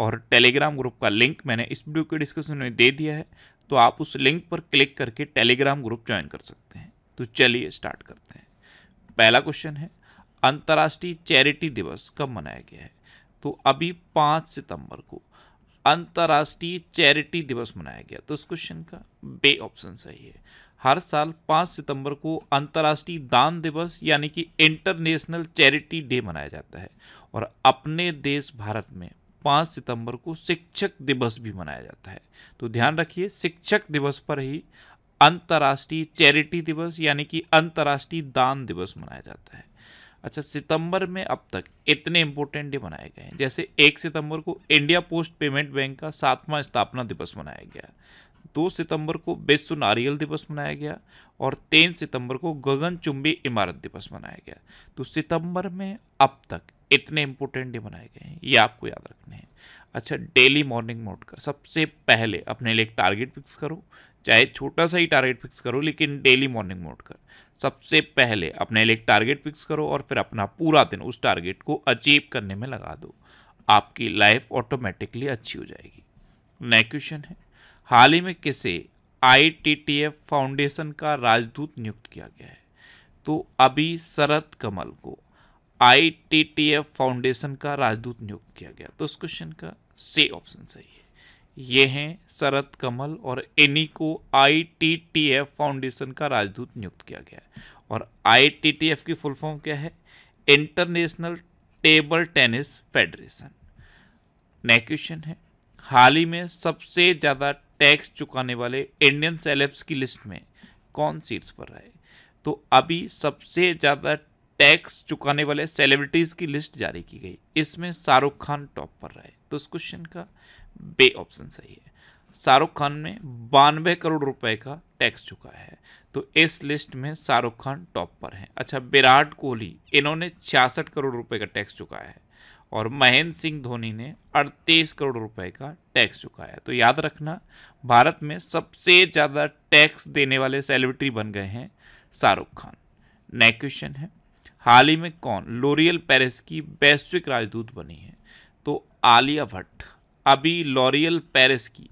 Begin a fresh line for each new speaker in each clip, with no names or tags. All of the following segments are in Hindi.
और टेलीग्राम ग्रुप का लिंक मैंने इस वीडियो के डिस्क्रिप्शन में दे दिया है तो आप उस लिंक पर क्लिक करके टेलीग्राम ग्रुप ज्वाइन कर सकते हैं तो चलिए स्टार्ट करते हैं पहला क्वेश्चन है अंतर्राष्ट्रीय चैरिटी दिवस कब मनाया गया है तो अभी पाँच सितंबर को अंतर्राष्ट्रीय चैरिटी दिवस मनाया गया तो इस क्वेश्चन का बे ऑप्शन सही है हर साल पाँच सितंबर को अंतर्राष्ट्रीय दान दिवस यानी कि इंटरनेशनल चैरिटी डे मनाया जाता है और अपने देश भारत में पाँच सितंबर को शिक्षक दिवस भी मनाया जाता है तो ध्यान रखिए शिक्षक दिवस पर ही अंतर्राष्ट्रीय चैरिटी दिवस यानी कि अंतर्राष्ट्रीय दान दिवस मनाया जाता है अच्छा सितंबर में अब तक इतने इम्पोर्टेंट डे मनाए गए हैं जैसे एक सितंबर को इंडिया पोस्ट पेमेंट बैंक का सातवां स्थापना दिवस मनाया गया दो सितंबर को विश्व नारियल दिवस मनाया गया और तीन सितंबर को गगनचुंबी इमारत दिवस मनाया गया तो सितंबर में अब तक इतने इंपॉर्टेंट डे बनाए गए हैं ये आपको याद रखने हैं अच्छा डेली मॉर्निंग मोड का सबसे पहले अपने लिए एक टारगेट फिक्स करो चाहे छोटा सा ही टारगेट फिक्स करो लेकिन डेली मॉर्निंग मोड कर सबसे पहले अपने लिए एक टारगेट फिक्स करो और फिर अपना पूरा दिन उस टारगेट को अचीव करने में लगा दो आपकी लाइफ ऑटोमेटिकली अच्छी हो जाएगी नए क्वेश्चन है हाल ही में किसे आई फाउंडेशन का राजदूत नियुक्त किया गया है तो अभी शरद कमल को आईटीटीएफ फाउंडेशन का राजदूत नियुक्त किया गया तो उस क्वेश्चन का सी ऑप्शन सही है ये हैं शरद कमल और इन्हीं को आईटीटीएफ फाउंडेशन का राजदूत नियुक्त किया गया और आईटीटीएफ की फुल फॉर्म क्या है international table tennis federation next question है हाल ही में सबसे ज़्यादा टैक्स चुकाने वाले इंडियन सेलेब्स की लिस्ट में कौन सीट्स पर रहे तो अभी सबसे ज़्यादा टैक्स चुकाने वाले सेलिब्रिटीज़ की लिस्ट जारी की गई इसमें शाहरुख खान टॉप पर रहे तो इस क्वेश्चन का बे ऑप्शन सही है शाहरुख खान ने बानवे करोड़ रुपए का टैक्स चुका है तो इस लिस्ट में शाहरुख खान टॉप पर हैं अच्छा विराट कोहली इन्होंने छियासठ करोड़ रुपए का टैक्स चुकाया है और महेंद्र सिंह धोनी ने अड़तीस करोड़ रुपए का टैक्स चुकाया तो याद रखना भारत में सबसे ज़्यादा टैक्स देने वाले सेलिब्रिटी बन गए हैं शाहरुख खान नेक्स्ट क्वेश्चन है हाल ही में कौन लोरियल पेरिस की वैश्विक राजदूत बनी है तो आलिया भट्ट अभी लॉरियल पेरिस की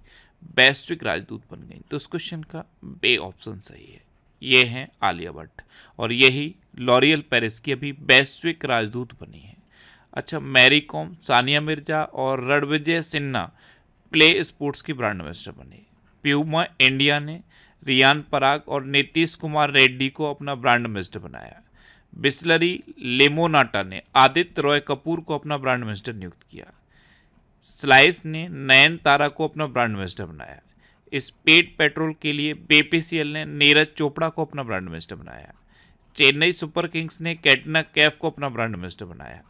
वैश्विक राजदूत बन गई तो इस क्वेश्चन का बे ऑप्शन सही है ये हैं आलिया भट्ट और यही लॉरियल पेरिस की अभी वैश्विक राजदूत बनी है अच्छा मैरी कॉम सानिया मिर्जा और रणविजय सिन्हा प्ले स्पोर्ट्स की ब्रांड एम्बेसडर बने प्यूमा इंडिया ने रियान पराग और नीतीश कुमार रेड्डी को अपना ब्रांड एम्बेसडर बनाया बिस्लरी लेमोनाटा ने आदित्य रॉय कपूर को अपना ब्रांड एम्बेसडर नियुक्त किया स्लाइस ने नयन तारा को अपना ब्रांड एम्बेसडर बनाया पेट पेट्रोल के लिए बीपीसीएल ने नीरज चोपड़ा को अपना ब्रांड एम्बेसडर बनाया चेन्नई सुपर किंग्स ने कैटना कैफ को अपना ब्रांड एम्बेसडर बनाया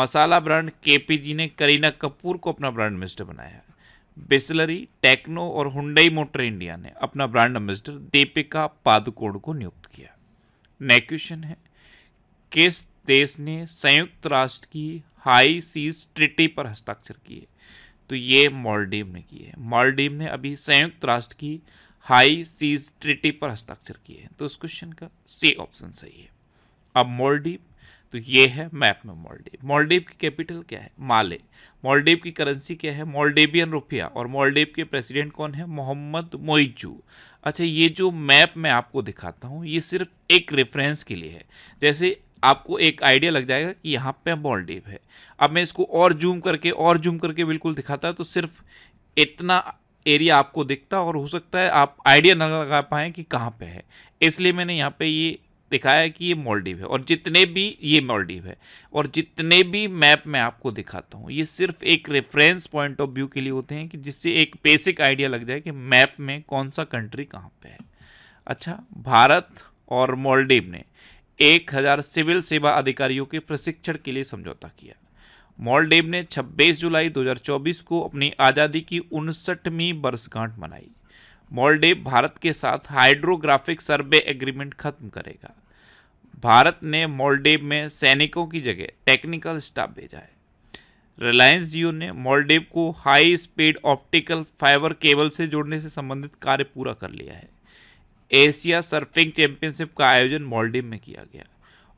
मसाला ब्रांड के ने करीना कपूर को अपना ब्रांड एम्बेसडर बनाया बिस्लरी टेक्नो और हुंडई मोटर इंडिया ने अपना ब्रांड एम्बेसडर दीपिका पादुकोण को नियुक्त किया नेक्स्ट क्वेश्चन है किस देश ने संयुक्त राष्ट्र की हाई सीज ट्रिटी पर हस्ताक्षर किए तो ये मॉलडीव ने किए है मॉलडीव ने अभी संयुक्त राष्ट्र की हाई सीज ट्रिटी पर हस्ताक्षर किए हैं तो इस क्वेश्चन का सी ऑप्शन सही है अब मॉलडीव तो ये है मैप में मॉलडीव मॉलडीव की कैपिटल क्या है माले मॉलडीव की करेंसी क्या है मॉलडेवियन रुपया और मॉलडीव के प्रेसिडेंट कौन है मोहम्मद मोइजू अच्छा ये जो मैप मैं आपको दिखाता हूँ ये सिर्फ एक रेफरेंस के लिए है जैसे आपको एक आइडिया लग जाएगा कि यहाँ पे मॉलडीव है अब मैं इसको और जूम करके और जूम करके बिल्कुल दिखाता तो सिर्फ इतना एरिया आपको दिखता और हो सकता है आप आइडिया ना लगा पाएँ कि कहाँ पे है इसलिए मैंने यहाँ पे ये दिखाया कि ये मॉलडीव है और जितने भी ये मॉलडीव है और जितने भी मैप मैं आपको दिखाता हूँ ये सिर्फ एक रेफरेंस पॉइंट ऑफ व्यू के लिए होते हैं कि जिससे एक बेसिक आइडिया लग जाए कि मैप में कौन सा कंट्री कहाँ पे है अच्छा भारत और मॉलडीव ने एक हजार सिविल सेवा अधिकारियों के प्रशिक्षण के लिए समझौता किया मॉलडेव ने 26 जुलाई 2024 को अपनी आज़ादी की उनसठवीं वर्षगांठ मनाई मॉलडेव भारत के साथ हाइड्रोग्राफिक सर्वे एग्रीमेंट खत्म करेगा भारत ने मॉलडेव में सैनिकों की जगह टेक्निकल स्टाफ भेजा है रिलायंस जियो ने मॉलडेव को high speed optical fibre cable से जोड़ने से संबंधित कार्य पूरा कर लिया है एशिया सर्फिंग चैंपियनशिप का आयोजन मॉलडीव में किया गया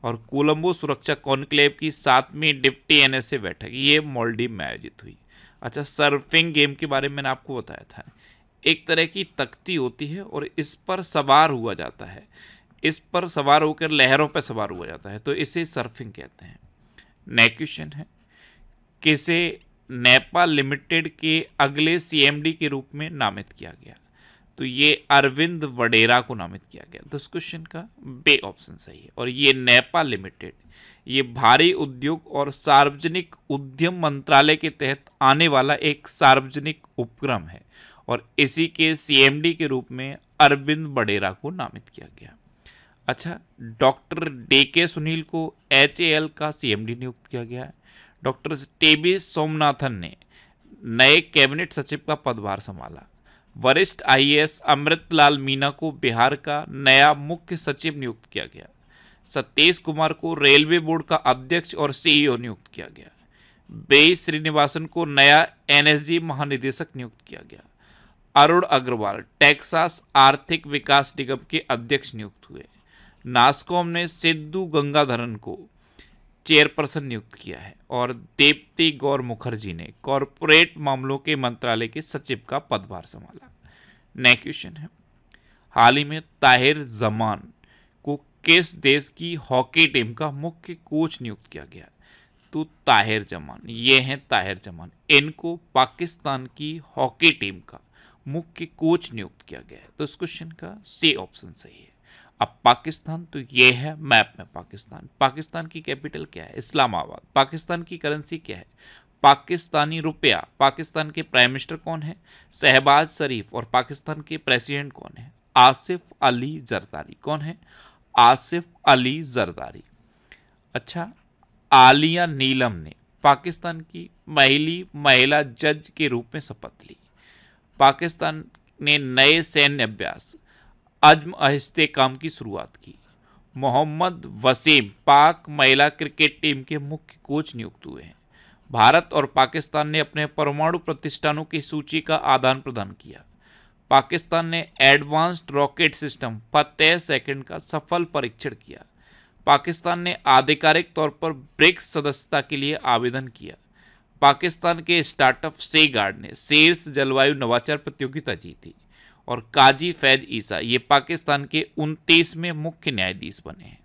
और कोलंबो सुरक्षा कॉन्क्लेव की सातवीं डिप्टी एनएसए बैठक ये मॉलडीव में आयोजित हुई अच्छा सर्फिंग गेम के बारे में मैंने आपको बताया था एक तरह की तख्ती होती है और इस पर सवार हुआ जाता है इस पर सवार होकर लहरों पर सवार हुआ जाता है तो इसे सर्फिंग कहते हैं नए क्वेश्चन है किसे नेपा लिमिटेड के अगले सीएमडी के रूप में नामित किया गया तो ये अरविंद वडेरा को नामित किया गया तो इस क्वेश्चन का बे ऑप्शन सही है और ये नेपा लिमिटेड ये भारी उद्योग और सार्वजनिक उद्यम मंत्रालय के तहत आने वाला एक सार्वजनिक उपक्रम है और इसी के सीएमडी के रूप में अरविंद बडेरा को नामित किया गया अच्छा डॉक्टर डे के सुनील को एच का सीएमडी नियुक्त किया गया है डॉक्टर टेबी सोमनाथन ने नए कैबिनेट सचिव का पदभार संभाला वरिष्ठ आईएएस अमृतलाल मीना को बिहार का नया मुख्य सचिव नियुक्त किया गया सतीश कुमार को रेलवे बोर्ड का अध्यक्ष और सीईओ नियुक्त किया गया बे श्रीनिवासन को नया एनएसजी महानिदेशक नियुक्त किया गया अरुण अग्रवाल टेक्सास आर्थिक विकास निगम के अध्यक्ष नियुक्त हुए नास्कॉम ने सिद्धू गंगाधरन को चेयरपर्सन नियुक्त किया है और देवती गौर मुखर्जी ने कॉरपोरेट मामलों के मंत्रालय के सचिव का पदभार संभाला नेक्स्ट क्वेश्चन है हाल ही में ताहिर जमान को किस देश की हॉकी टीम का मुख्य कोच नियुक्त किया गया तो ताहिर जमान ये हैं ताहिर जमान इनको पाकिस्तान की हॉकी टीम का मुख्य कोच नियुक्त किया गया है तो इस क्वेश्चन का सी ऑप्शन सही है अब पाकिस्तान तो ये है मैप में पाकिस्तान पाकिस्तान की कैपिटल क्या है इस्लामाबाद पाकिस्तान की करेंसी क्या है पाकिस्तानी रुपया पाकिस्तान के प्राइम मिनिस्टर कौन है शहबाज शरीफ और पाकिस्तान के प्रेसिडेंट कौन है आसिफ अली जरदारी कौन है आसिफ अली जरदारी अच्छा आलिया नीलम ने पाकिस्तान की महिली महिला जज के रूप में शपथ ली पाकिस्तान ने नए सैन्य अभ्यास अजम आहिस्ते काम की शुरुआत की मोहम्मद वसीम पाक महिला क्रिकेट टीम के मुख्य कोच नियुक्त हुए हैं भारत और पाकिस्तान ने अपने परमाणु प्रतिष्ठानों की सूची का आदान प्रदान किया पाकिस्तान ने advanced rocket system Fateh second का सफल परीक्षण किया पाकिस्तान ने आधिकारिक तौर पर ब्रिक्स सदस्यता के लिए आवेदन किया पाकिस्तान के स्टार्टअप गार्ड ने शीर्ष जलवायु नवाचार प्रतियोगिता जीती और काजी फैज ईसा ये पाकिस्तान के उनतीसवें मुख्य न्यायाधीश बने हैं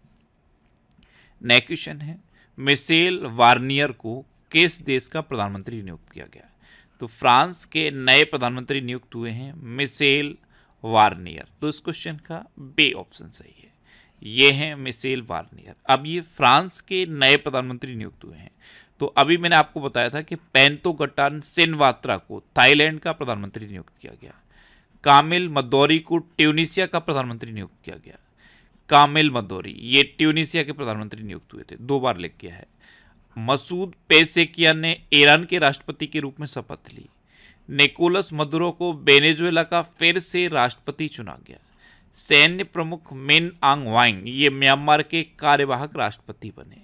नया क्वेश्चन है मिसेल वार्नियर को किस देश का प्रधानमंत्री नियुक्त किया गया तो फ्रांस के नए प्रधानमंत्री नियुक्त हुए हैं मिसेल वार्नियर तो इस क्वेश्चन का बे ऑप्शन सही है ये हैं मिसेल वार्नियर अब ये फ्रांस के नए प्रधानमंत्री नियुक्त हुए हैं तो अभी मैंने आपको बताया था कि पैंतो गटान सिनवात्रा को थाईलैंड का प्रधानमंत्री नियुक्त किया गया कामिल मदौरी को ट्यूनिशिया का प्रधानमंत्री नियुक्त किया गया कामिल मदौरी ये ट्यूनिशिया के प्रधानमंत्री नियुक्त हुए थे दो बार लिख गया है मसूद पेसेकिया ने ईरान के राष्ट्रपति के रूप में शपथ ली निकोलस मदुरो को बेनेजुएला का फिर से राष्ट्रपति चुना गया सैन्य प्रमुख मिन आंग वाइंग ये म्यांमार के कार्यवाहक राष्ट्रपति बने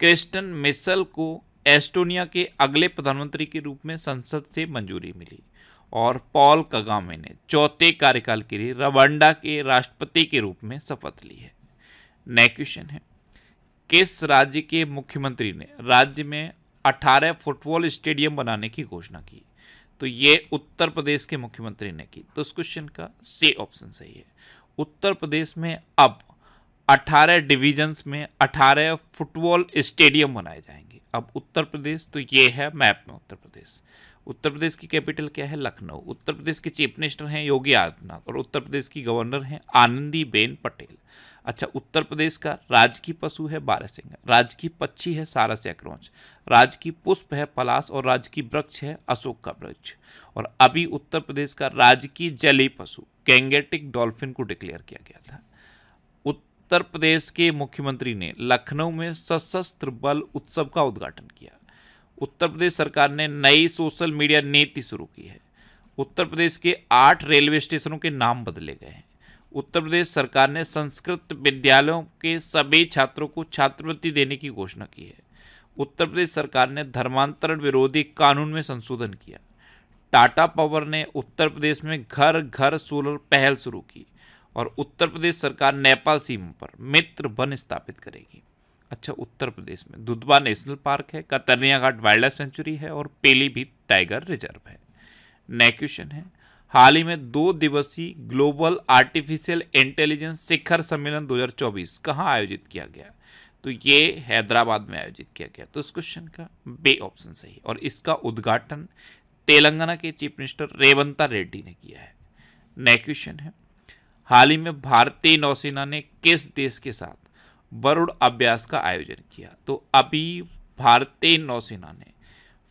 क्रिस्टन मिसल को एस्टोनिया के अगले प्रधानमंत्री के रूप में संसद से मंजूरी मिली और पॉल कगामे ने चौथे कार्यकाल के लिए रवांडा के राष्ट्रपति के रूप में शपथ ली है नेक्स्ट क्वेश्चन है किस राज्य के मुख्यमंत्री ने राज्य में 18 फुटबॉल स्टेडियम बनाने की घोषणा की तो ये उत्तर प्रदेश के मुख्यमंत्री ने की तो इस क्वेश्चन का सी ऑप्शन सही है उत्तर प्रदेश में अब 18 डिवीजन्स में 18 फुटबॉल स्टेडियम बनाए जाएंगे अब उत्तर प्रदेश तो ये है मैप में उत्तर प्रदेश उत्तर प्रदेश की कैपिटल क्या है लखनऊ उत्तर प्रदेश के चीफ मिनिस्टर हैं योगी आदित्यनाथ और उत्तर प्रदेश की गवर्नर हैं आनंदी बेन पटेल अच्छा उत्तर प्रदेश का राजकीय पशु है बारहसिंह राजकीय पक्षी है सारस अक्रोच की पुष्प है पलास और की वृक्ष है अशोक का वृक्ष और अभी उत्तर प्रदेश का राजकीय जली पशु कैंगेटिक डॉल्फिन को डिक्लेयर किया गया था उत्तर प्रदेश के मुख्यमंत्री ने लखनऊ में सशस्त्र बल उत्सव का उद्घाटन किया उत्तर प्रदेश सरकार ने नई सोशल मीडिया नीति शुरू की है उत्तर प्रदेश के आठ रेलवे स्टेशनों के नाम बदले गए हैं उत्तर प्रदेश सरकार ने संस्कृत विद्यालयों के सभी छात्रों को छात्रवृत्ति देने की घोषणा की है उत्तर प्रदेश सरकार ने धर्मांतरण विरोधी कानून में संशोधन किया टाटा पावर ने उत्तर प्रदेश में घर घर सोलर पहल शुरू की और उत्तर प्रदेश सरकार नेपाल सीमा पर मित्र वन स्थापित करेगी अच्छा उत्तर प्रदेश में दुधवा नेशनल पार्क है Katarnia Ghat wild life sanctuary है और पीलीभीत टाइगर रिजर्व है नया क्वेश्चन है हाल ही में दो दिवसीय ग्लोबल आर्टिफिशियल इंटेलिजेंस शिखर सम्मेलन 2024 कहाँ आयोजित किया गया तो ये हैदराबाद में आयोजित किया गया तो इस क्वेश्चन का बे ऑप्शन सही और इसका उद्घाटन तेलंगाना के चीफ मिनिस्टर रेवंता रेड्डी ने किया है नया क्वेश्चन है हाल ही में भारतीय नौसेना ने किस देश के साथ वरुण अभ्यास का आयोजन किया तो अभी भारतीय नौसेना ने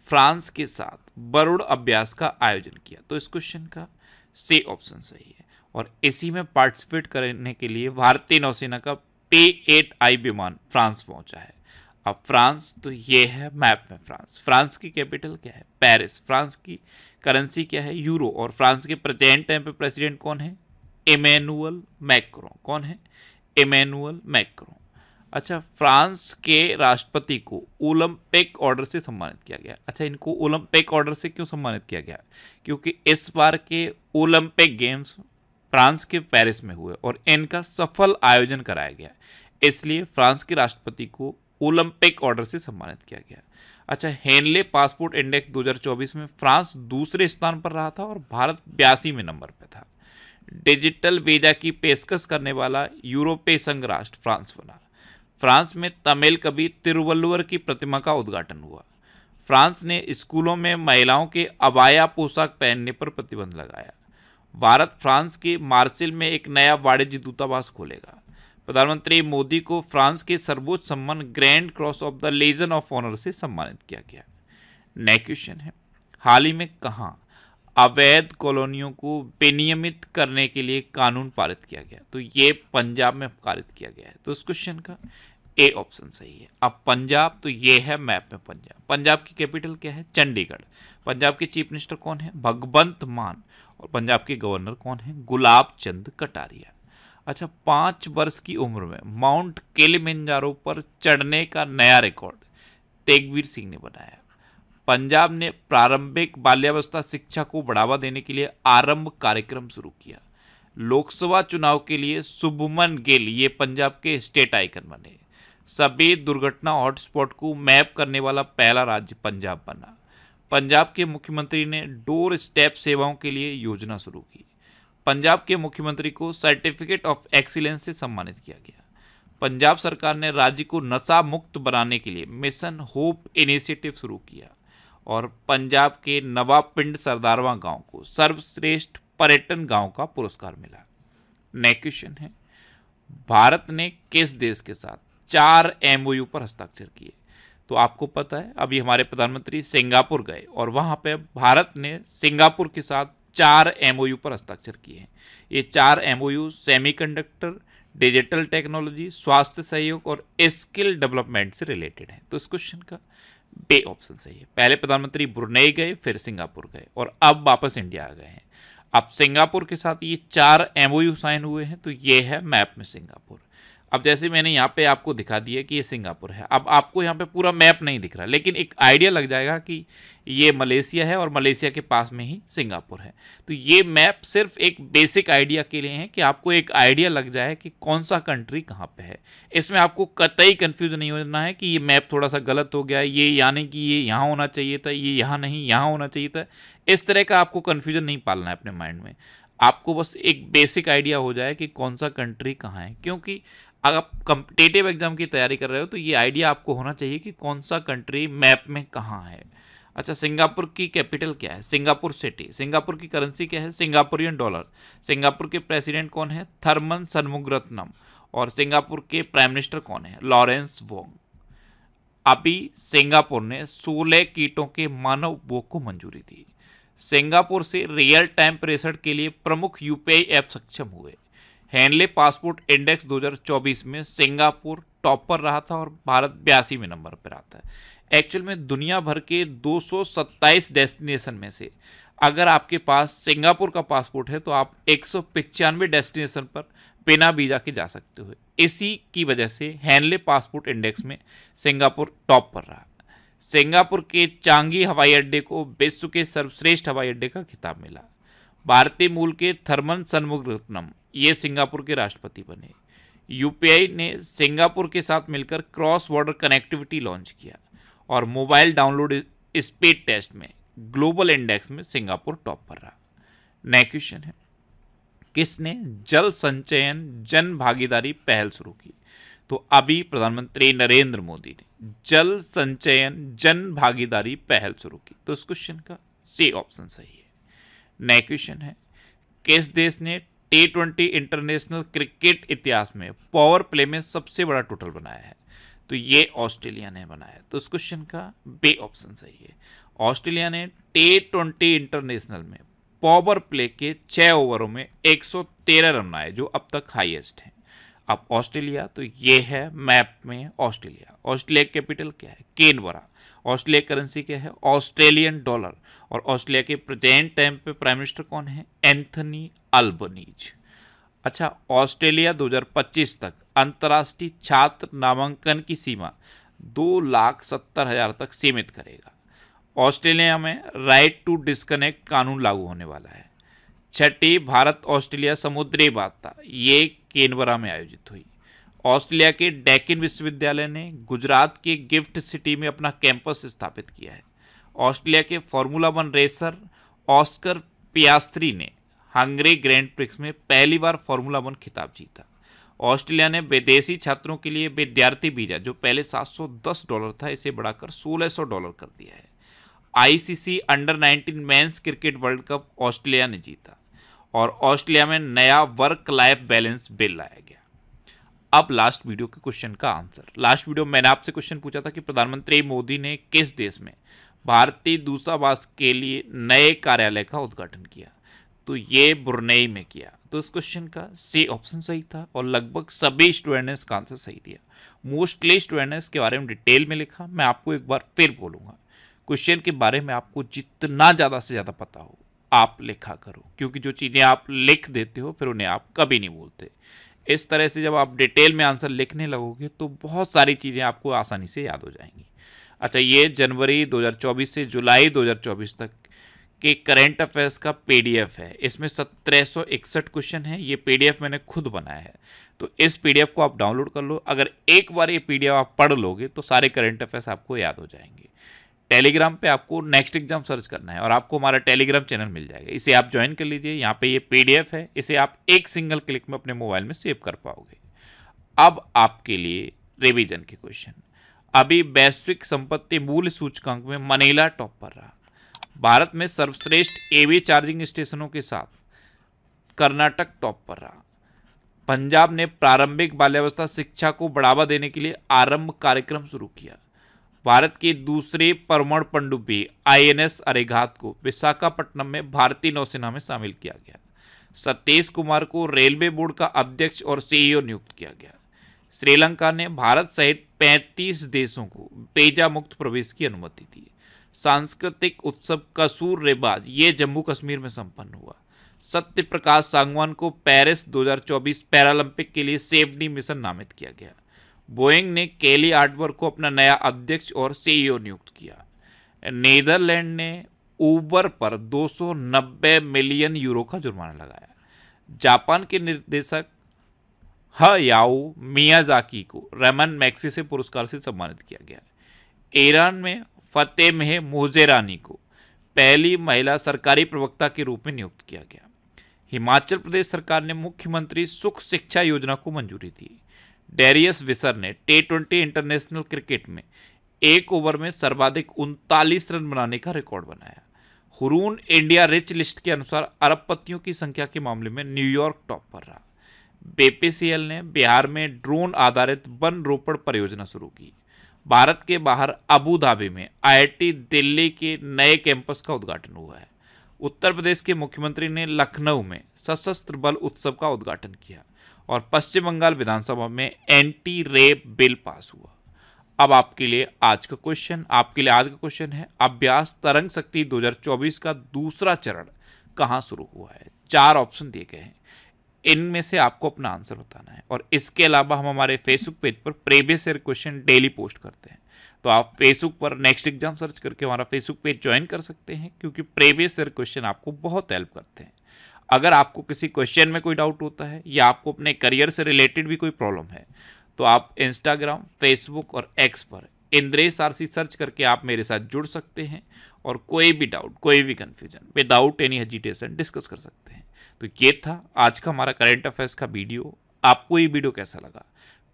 फ्रांस के साथ वरुण अभ्यास का आयोजन किया तो इस क्वेश्चन का से ऑप्शन सही है और इसी में पार्टिसिपेट करने के लिए भारतीय नौसेना का पे एट आई विमान फ्रांस पहुंचा है अब फ्रांस तो ये है मैप में फ्रांस फ्रांस की कैपिटल क्या है पेरिस फ्रांस की करेंसी क्या है यूरो और फ्रांस के प्रेजेंट टाइम पे प्रेसिडेंट कौन है इमेनुअल मैक्रो कौन है इमेनुअल मैक्रो अच्छा फ्रांस के राष्ट्रपति को ओलंपिक ऑर्डर से सम्मानित किया गया अच्छा इनको ओलंपिक ऑर्डर से क्यों सम्मानित किया गया क्योंकि इस बार के ओलंपिक गेम्स फ्रांस के पेरिस में हुए और इनका सफल आयोजन कराया गया इसलिए फ्रांस के राष्ट्रपति को ओलंपिक ऑर्डर से सम्मानित किया गया अच्छा हेनले पासपोर्ट इंडेक्स 2024 में फ्रांस दूसरे स्थान पर रहा था और भारत बयासी में नंबर पर था डिजिटल वीजा की पेशकश करने वाला यूरोपीय संघ राष्ट्र फ्रांस बना फ्रांस में तमिल कवि तिरुवल्लुवर की प्रतिमा का उद्घाटन हुआ फ्रांस ने स्कूलों में महिलाओं के अबाया पोशाक पहनने पर प्रतिबंध लगाया भारत फ्रांस के मार्सिल में एक नया वाणिज्य दूतावास खोलेगा प्रधानमंत्री मोदी को फ्रांस के सर्वोच्च सम्मान grand cross of the legion of honour से सम्मानित किया गया नए क्वेश्चन है हाल ही में कहाँ अवैध कॉलोनियों को विनियमित करने के लिए कानून पारित किया गया तो ये पंजाब में पारित किया गया है तो इस क्वेश्चन का ए ऑप्शन सही है अब पंजाब तो ये है मैप में पंजाब पंजाब की कैपिटल क्या है चंडीगढ़ पंजाब के चीफ मिनिस्टर कौन है भगवंत मान और पंजाब के गवर्नर कौन है गुलाब चंद कटारिया अच्छा पाँच वर्ष की उम्र में माउंट केलिमेंजारो पर चढ़ने का नया रिकॉर्ड तेगवीर सिंह ने बनाया पंजाब ने प्रारंभिक बाल्यावस्था शिक्षा को बढ़ावा देने के लिए आरंभ कार्यक्रम शुरू किया लोकसभा चुनाव के लिए शुभमन गिल ये पंजाब के स्टेट आइकन बने सभी दुर्घटना हॉटस्पॉट को मैप करने वाला पहला राज्य पंजाब बना पंजाब के मुख्यमंत्री ने डोर स्टेप सेवाओं के लिए योजना शुरू की पंजाब के मुख्यमंत्री को सर्टिफिकेट ऑफ एक्सीलेंस से सम्मानित किया गया पंजाब सरकार ने राज्य को नशा मुक्त बनाने के लिए मिशन होप इनिशिएटिव शुरू किया और पंजाब के पिंड सरदारवा गांव को सर्वश्रेष्ठ पर्यटन गांव का पुरस्कार मिला नेक्स्ट क्वेश्चन है भारत ने किस देश के साथ चार एम पर हस्ताक्षर किए तो आपको पता है अभी हमारे प्रधानमंत्री सिंगापुर गए और वहाँ पे भारत ने सिंगापुर के साथ चार एम पर हस्ताक्षर किए हैं ये चार एम सेमीकंडक्टर डिजिटल टेक्नोलॉजी स्वास्थ्य सहयोग और स्किल डेवलपमेंट से रिलेटेड है तो इस क्वेश्चन का बे ऑप्शन सही है पहले प्रधानमंत्री ब्रुनेई गए फिर सिंगापुर गए और अब वापस इंडिया आ गए हैं अब सिंगापुर के साथ ये चार एमओयू साइन हुए हैं तो ये है मैप में सिंगापुर अब जैसे मैंने यहाँ पे आपको दिखा दिया कि ये सिंगापुर है अब आपको यहाँ पे पूरा मैप नहीं दिख रहा लेकिन एक आइडिया लग जाएगा कि ये मलेशिया है और मलेशिया के पास में ही सिंगापुर है तो ये मैप सिर्फ एक बेसिक आइडिया के लिए है कि आपको एक आइडिया लग जाए कि कौन सा कंट्री कहाँ पे है इसमें आपको कतई कन्फ्यूज नहीं होना है कि ये मैप थोड़ा सा गलत हो गया है ये यानी कि ये यहाँ होना चाहिए था ये यहाँ नहीं यहाँ होना चाहिए था इस तरह का आपको कन्फ्यूजन नहीं पालना है अपने माइंड में आपको बस एक बेसिक आइडिया हो जाए कि कौन सा कंट्री कहाँ है क्योंकि अगर आप कम्पिटेटिव एग्ज़ाम की तैयारी कर रहे हो तो ये आइडिया आपको होना चाहिए कि कौन सा कंट्री मैप में कहाँ है अच्छा सिंगापुर की कैपिटल क्या है सिंगापुर सिटी सिंगापुर की करेंसी क्या है सिंगापुरियन डॉलर सिंगापुर के प्रेसिडेंट कौन है थर्मन सन्मुगरत्नम और सिंगापुर के प्राइम मिनिस्टर कौन है लॉरेंस वोंग अभी सिंगापुर ने 16 कीटों के मानव उपभोग को मंजूरी दी सिंगापुर से रियल टाइम प्रेषण के लिए प्रमुख यूपीआई ऐप सक्षम हुए हैनले पासपोर्ट इंडेक्स 2024 में सिंगापुर टॉप पर रहा था और भारत बयासीवें नंबर पर आता है एक्चुअल में दुनिया भर के 227 डेस्टिनेशन में से अगर आपके पास सिंगापुर का पासपोर्ट है तो आप एक डेस्टिनेशन पर बिना वीज़ा के जा सकते हो इसी की वजह से हैनले पासपोर्ट इंडेक्स में सिंगापुर टॉप पर रहा सिंगापुर के चांगी हवाई अड्डे को विश्व के सर्वश्रेष्ठ हवाई अड्डे का खिताब मिला भारतीय मूल के थर्मन सन्मुख रत्नम ये सिंगापुर के राष्ट्रपति बने यूपीआई ने सिंगापुर के साथ मिलकर क्रॉस बॉर्डर कनेक्टिविटी लॉन्च किया और मोबाइल डाउनलोड स्पीड टेस्ट में ग्लोबल इंडेक्स में सिंगापुर टॉप पर रहा नया क्वेश्चन है किसने जल संचयन जन भागीदारी पहल शुरू की तो अभी प्रधानमंत्री नरेंद्र मोदी ने जल संचयन जन भागीदारी पहल शुरू की तो इस क्वेश्चन का सी ऑप्शन सही है नया क्वेश्चन है किस देश ने टी ट्वेंटी इंटरनेशनल क्रिकेट इतिहास में पावर प्ले में सबसे बड़ा टोटल बनाया है तो ये ऑस्ट्रेलिया ने बनाया तो इस क्वेश्चन का बे ऑप्शन सही है ऑस्ट्रेलिया ने टी ट्वेंटी इंटरनेशनल में पावर प्ले के छः ओवरों में 113 रन बनाए जो अब तक हाईएस्ट हैं अब ऑस्ट्रेलिया तो ये है मैप में ऑस्ट्रेलिया ऑस्ट्रेलिया कैपिटल क्या है केनबरा ऑस्ट्रेलिया करेंसी क्या है ऑस्ट्रेलियन डॉलर और ऑस्ट्रेलिया के प्रेजेंट टाइम पे प्राइम मिनिस्टर कौन है एंथनी अल्बनीज अच्छा ऑस्ट्रेलिया 2025 तक अंतर्राष्ट्रीय छात्र नामांकन की सीमा दो लाख सत्तर हज़ार तक सीमित करेगा ऑस्ट्रेलिया में राइट टू डिस्कनेक्ट कानून लागू होने वाला है छठी भारत ऑस्ट्रेलिया समुद्री वार्ता ये केनबरा में आयोजित हुई ऑस्ट्रेलिया के डेकिन विश्वविद्यालय ने गुजरात के गिफ्ट सिटी में अपना कैंपस स्थापित किया है ऑस्ट्रेलिया के Formula one racer Oscar Piastri ने हंगरे ग्रैंड प्रिक्स में पहली बार फॉर्मूला वन खिताब जीता ऑस्ट्रेलिया ने विदेशी छात्रों के लिए विद्यार्थी वीजा जो पहले 710 डॉलर था इसे बढ़ाकर 1600 डॉलर कर दिया है ICC under 19 men's cricket world cup Australia ने जीता और ऑस्ट्रेलिया में नया वर्क लाइफ बैलेंस बिल लाया गया अब लास्ट वीडियो के क्वेश्चन का आंसर लास्ट वीडियो मैंने आपसे क्वेश्चन पूछा था कि प्रधानमंत्री मोदी ने किस देश में भारतीय दूतावास के लिए नए कार्यालय का उद्घाटन किया तो ये बुरनेई में किया तो इस क्वेश्चन का सी ऑप्शन सही था और लगभग सभी स्टूडेंट ने इसका आंसर सही दिया मोस्टली स्टूडेंट ने इसके बारे में डिटेल में लिखा मैं आपको एक बार फिर बोलूँगा क्वेश्चन के बारे में आपको जितना ज़्यादा से ज़्यादा पता हो आप लिखा करो क्योंकि जो चीज़ें आप लिख देते हो फिर उन्हें आप कभी नहीं बोलते इस तरह से जब आप डिटेल में आंसर लिखने लगोगे तो बहुत सारी चीज़ें आपको आसानी से याद हो जाएंगी अच्छा ये जनवरी 2024 से जुलाई 2024 तक के करेंट अफेयर्स का पीडीएफ है इसमें सत्रह क्वेश्चन है ये पीडीएफ मैंने खुद बनाया है तो इस पीडीएफ को आप डाउनलोड कर लो अगर एक बार ये पीडीएफ आप पढ़ लोगे तो सारे करेंट अफेयर्स आपको याद हो जाएंगे टेलीग्राम पे आपको नेक्स्ट एग्जाम सर्च करना है और आपको हमारा टेलीग्राम चैनल मिल जाएगा इसे आप ज्वाइन कर लीजिए यहाँ पे ये पीडीएफ है इसे आप एक सिंगल क्लिक में अपने मोबाइल में सेव कर पाओगे अब आपके लिए रिवीजन के क्वेश्चन अभी वैश्विक संपत्ति मूल सूचकांक में मनीला टॉप पर रहा भारत में सर्वश्रेष्ठ एवी चार्जिंग स्टेशनों के साथ कर्नाटक टॉप पर रहा पंजाब ने प्रारंभिक बाल्यावस्था शिक्षा को बढ़ावा देने के लिए आरंभ कार्यक्रम शुरू किया भारत के दूसरे परमण पनडुब्बी आईएनएस अरेघात को विशाखापट्टनम में भारतीय नौसेना में शामिल किया गया सतीश कुमार को रेलवे बोर्ड का अध्यक्ष और सीईओ नियुक्त किया गया श्रीलंका ने भारत सहित 35 देशों को बेजा मुक्त प्रवेश की अनुमति दी सांस्कृतिक उत्सव कसूर रेबाज ये जम्मू कश्मीर में संपन्न हुआ सत्य प्रकाश सांगवान को पेरिस 2024 पैरालंपिक के लिए सेफ्टी मिशन नामित किया गया बोइंग ने केली आर्टवर्क को अपना नया अध्यक्ष और सीईओ नियुक्त किया नीदरलैंड ने ऊबर पर 290 मिलियन यूरो का जुर्माना लगाया जापान के निर्देशक हयाओ मियाजाकी को रेमन मैक्सी से पुरस्कार से सम्मानित किया गया ईरान में फतेह मेह मोजेरानी को पहली महिला सरकारी प्रवक्ता के रूप में नियुक्त किया गया हिमाचल प्रदेश सरकार ने मुख्यमंत्री सुख शिक्षा योजना को मंजूरी दी डेरियस विसर ने टी ट्वेंटी इंटरनेशनल क्रिकेट में एक ओवर में सर्वाधिक उनतालीस रन बनाने का रिकॉर्ड बनाया हुरून इंडिया रिच लिस्ट के अनुसार अरबपतियों की संख्या के मामले में न्यूयॉर्क टॉप पर रहा बीपीसीएल ने बिहार में ड्रोन आधारित वन रोपण परियोजना शुरू की भारत के बाहर अबू धाबी में आईआईटी दिल्ली के नए कैंपस का उद्घाटन हुआ है उत्तर प्रदेश के मुख्यमंत्री ने लखनऊ में सशस्त्र बल उत्सव का उद्घाटन किया और पश्चिम बंगाल विधानसभा में एंटी रेप बिल पास हुआ अब आपके लिए आज का क्वेश्चन आपके लिए आज का क्वेश्चन है अभ्यास तरंग शक्ति 2024 का दूसरा चरण कहाँ शुरू हुआ है चार ऑप्शन दिए गए हैं इनमें से आपको अपना आंसर बताना है और इसके अलावा हम हमारे फेसबुक पेज पर previous year question daily post करते हैं तो आप फेसबुक पर नेक्स्ट एग्जाम सर्च करके हमारा फेसबुक पेज ज्वाइन कर सकते हैं क्योंकि प्रेवियस ईयर क्वेश्चन आपको बहुत हेल्प करते हैं अगर आपको किसी क्वेश्चन में कोई डाउट होता है या आपको अपने करियर से रिलेटेड भी कोई प्रॉब्लम है तो आप इंस्टाग्राम फेसबुक और एक्स पर इंद्रेश आर सर्च करके आप मेरे साथ जुड़ सकते हैं और कोई भी डाउट कोई भी confusion without any hesitation discuss कर सकते हैं तो ये था आज का हमारा करेंट अफेयर्स का वीडियो आपको ये वीडियो कैसा लगा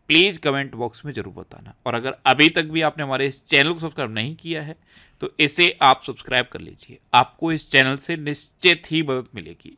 प्लीज़ कमेंट बॉक्स में ज़रूर बताना और अगर अभी तक भी आपने हमारे इस चैनल को सब्सक्राइब नहीं किया है तो इसे आप सब्सक्राइब कर लीजिए आपको इस चैनल से निश्चित ही मदद मिलेगी